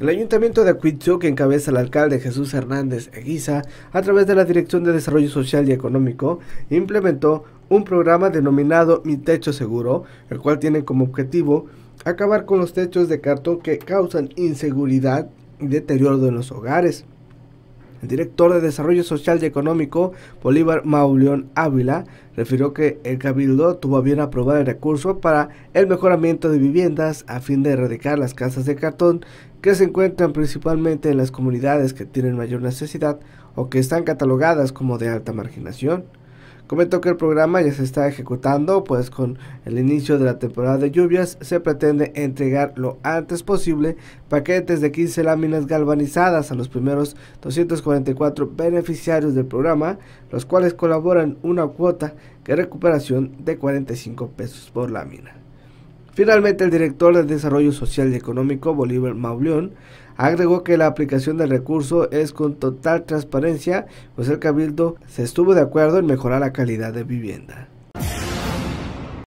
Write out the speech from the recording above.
El Ayuntamiento de Acuitzú, que encabeza el alcalde Jesús Hernández Eguiza, a través de la Dirección de Desarrollo Social y Económico, implementó un programa denominado Mi Techo Seguro, el cual tiene como objetivo acabar con los techos de cartón que causan inseguridad y deterioro en los hogares. El director de Desarrollo Social y Económico, Bolívar Mauleón Ávila, refirió que el Cabildo tuvo bien aprobar el recurso para el mejoramiento de viviendas a fin de erradicar las casas de cartón que se encuentran principalmente en las comunidades que tienen mayor necesidad o que están catalogadas como de alta marginación. Comentó que el programa ya se está ejecutando, pues con el inicio de la temporada de lluvias se pretende entregar lo antes posible paquetes de 15 láminas galvanizadas a los primeros 244 beneficiarios del programa, los cuales colaboran una cuota de recuperación de 45 pesos por lámina. Finalmente, el director de Desarrollo Social y Económico, Bolívar Mauleón, agregó que la aplicación del recurso es con total transparencia, pues el Cabildo se estuvo de acuerdo en mejorar la calidad de vivienda.